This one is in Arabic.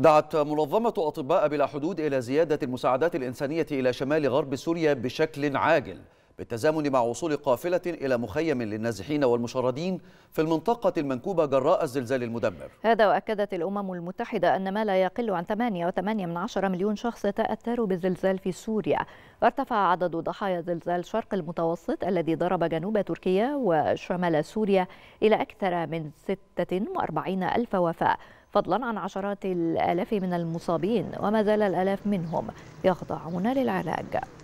دعت منظمة أطباء بلا حدود إلى زيادة المساعدات الإنسانية إلى شمال غرب سوريا بشكل عاجل بالتزامن مع وصول قافلة إلى مخيم للنازحين والمشردين في المنطقة المنكوبة جراء الزلزال المدمر هذا وأكدت الأمم المتحدة أن ما لا يقل عن 8.8 مليون شخص تأثروا بالزلزال في سوريا وارتفع عدد ضحايا زلزال شرق المتوسط الذي ضرب جنوب تركيا وشمال سوريا إلى أكثر من 46 ألف وفاة فضلا عن عشرات الآلاف من المصابين وما زال الآلاف منهم يخضعون للعلاج